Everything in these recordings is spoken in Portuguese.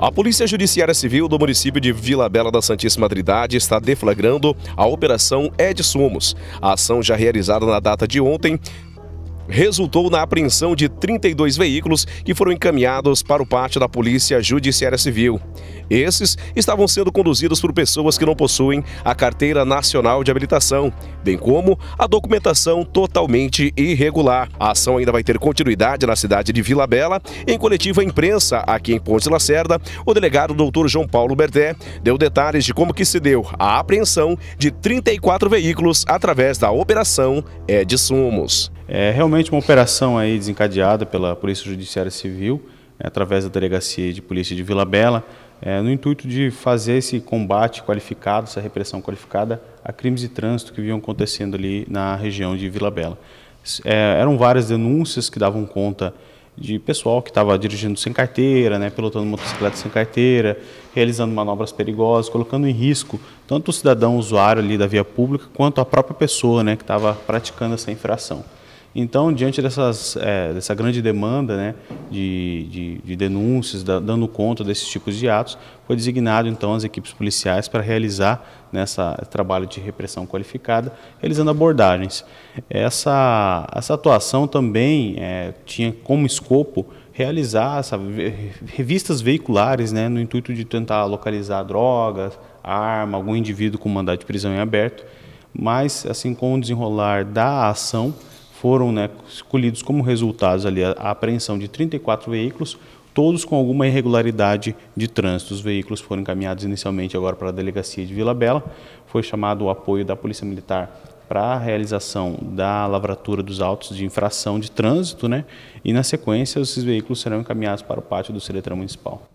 A Polícia Judiciária Civil do município de Vila Bela da Santíssima Trindade está deflagrando a Operação Ed Sumos. A ação já realizada na data de ontem resultou na apreensão de 32 veículos que foram encaminhados para o pátio da Polícia Judiciária Civil. Esses estavam sendo conduzidos por pessoas que não possuem a Carteira Nacional de Habilitação, bem como a documentação totalmente irregular. A ação ainda vai ter continuidade na cidade de Vila Bela. Em coletiva imprensa, aqui em Ponte Lacerda, o delegado doutor João Paulo Berté deu detalhes de como que se deu a apreensão de 34 veículos através da Operação É Sumos. É realmente uma operação aí desencadeada pela Polícia Judiciária Civil, né, através da Delegacia de Polícia de Vila Bela, é, no intuito de fazer esse combate qualificado, essa repressão qualificada a crimes de trânsito que vinham acontecendo ali na região de Vila Bela. É, eram várias denúncias que davam conta de pessoal que estava dirigindo sem carteira, né, pilotando motocicleta sem carteira, realizando manobras perigosas, colocando em risco tanto o cidadão usuário ali da via pública quanto a própria pessoa né, que estava praticando essa infração. Então, diante dessas, é, dessa grande demanda né, de, de, de denúncias, da, dando conta desses tipos de atos, foi designado então as equipes policiais para realizar nessa trabalho de repressão qualificada, realizando abordagens. Essa, essa atuação também é, tinha como escopo realizar essa, revistas veiculares, né, no intuito de tentar localizar drogas, arma, algum indivíduo com mandado de prisão em aberto, mas assim com o desenrolar da ação foram né, escolhidos como resultados ali a, a apreensão de 34 veículos, todos com alguma irregularidade de trânsito. Os veículos foram encaminhados inicialmente agora para a delegacia de Vila Bela, foi chamado o apoio da Polícia Militar para a realização da lavratura dos autos de infração de trânsito, né? E na sequência, esses veículos serão encaminhados para o pátio do Seletran Municipal.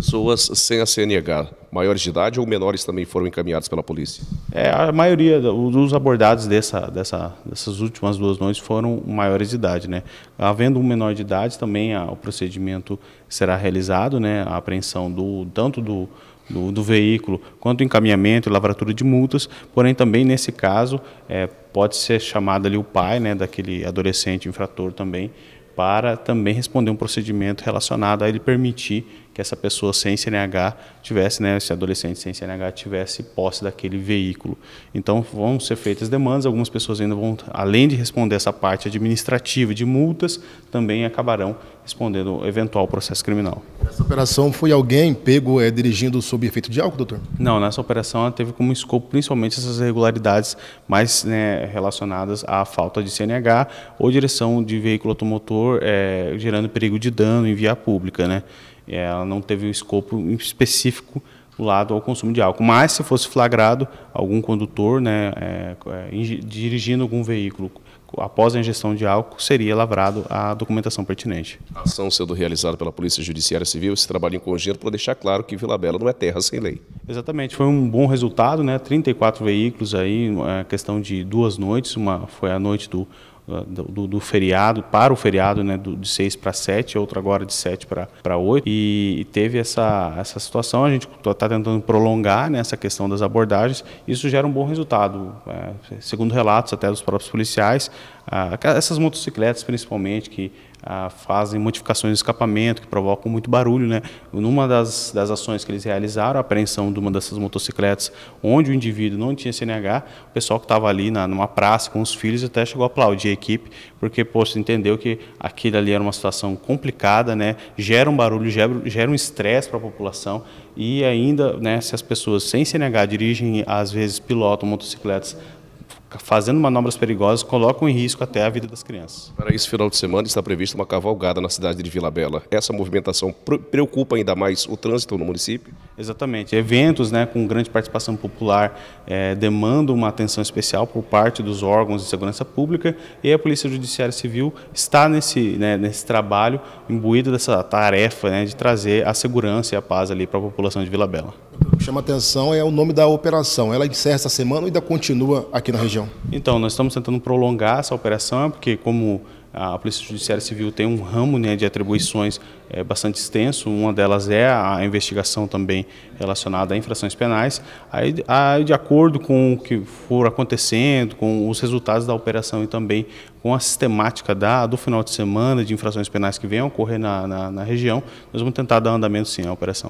Pessoas sem a CNH, maiores de idade ou menores também foram encaminhados pela polícia? É, a maioria dos abordados dessa, dessa, dessas últimas duas noites foram maiores de idade. Né? Havendo um menor de idade, também a, o procedimento será realizado, né? a apreensão do, tanto do, do, do, veículo, quanto encaminhamento e lavratura de multas, porém também nesse caso é, pode ser chamado ali o pai né, daquele adolescente infrator também, para também responder um procedimento relacionado a ele permitir que essa pessoa sem CNH tivesse, né, esse adolescente sem CNH tivesse posse daquele veículo. Então vão ser feitas demandas, algumas pessoas ainda vão, além de responder essa parte administrativa de multas, também acabarão respondendo eventual processo criminal. Essa operação foi alguém pego é, dirigindo sob efeito de álcool, doutor? Não, nessa operação ela teve como escopo principalmente essas irregularidades mais né, relacionadas à falta de CNH ou direção de veículo automotor é, gerando perigo de dano em via pública, né? É, ela não teve um escopo específico lado ao consumo de álcool. Mas se fosse flagrado algum condutor né, é, é dirigindo algum veículo após a ingestão de álcool, seria lavrado a documentação pertinente. A ação sendo realizada pela Polícia Judiciária Civil, esse trabalho em conjunto para deixar claro que Vila Bela não é terra sem lei. Exatamente, foi um bom resultado, né? 34 veículos aí, é, questão de duas noites, uma foi a noite do do, do, feriado, para o feriado, né, do, de 6 para 7, outro agora de 7 para 8, e, e, teve essa, essa situação, a gente está tá tentando prolongar né, essa questão das abordagens, isso gera um bom resultado, é, segundo relatos até dos próprios policiais, ah, essas motocicletas principalmente, que ah, fazem modificações de escapamento que provocam muito barulho. Né? Numa das, das ações que eles realizaram, a apreensão de uma dessas motocicletas, onde o indivíduo não tinha CNH, o pessoal que estava ali na, numa praça com os filhos até chegou a aplaudir a equipe, porque poxa, entendeu que aquilo ali era uma situação complicada, né? gera um barulho, gera, gera um estresse para a população e ainda né, se as pessoas sem CNH dirigem, às vezes pilotam motocicletas fazendo manobras perigosas, colocam em risco até a vida das crianças. Para esse final de semana está prevista uma cavalgada na cidade de Vila Bela. Essa movimentação preocupa ainda mais o trânsito no município? Exatamente. Eventos né, com grande participação popular é, demandam uma atenção especial por parte dos órgãos de segurança pública e a Polícia Judiciária Civil está nesse, né, nesse trabalho, imbuída dessa tarefa né, de trazer a segurança e a paz ali para a população de Vila Bela que chama atenção é o nome da operação. Ela encerra essa semana ou ainda continua aqui na região? Então, nós estamos tentando prolongar essa operação, porque como a Polícia Judiciária Civil tem um ramo né, de atribuições é, bastante extenso, uma delas é a investigação também relacionada a infrações penais. Aí, aí, de acordo com o que for acontecendo, com os resultados da operação e também com a sistemática da, do final de semana de infrações penais que venham a ocorrer na, na, na região, nós vamos tentar dar andamento sim à operação.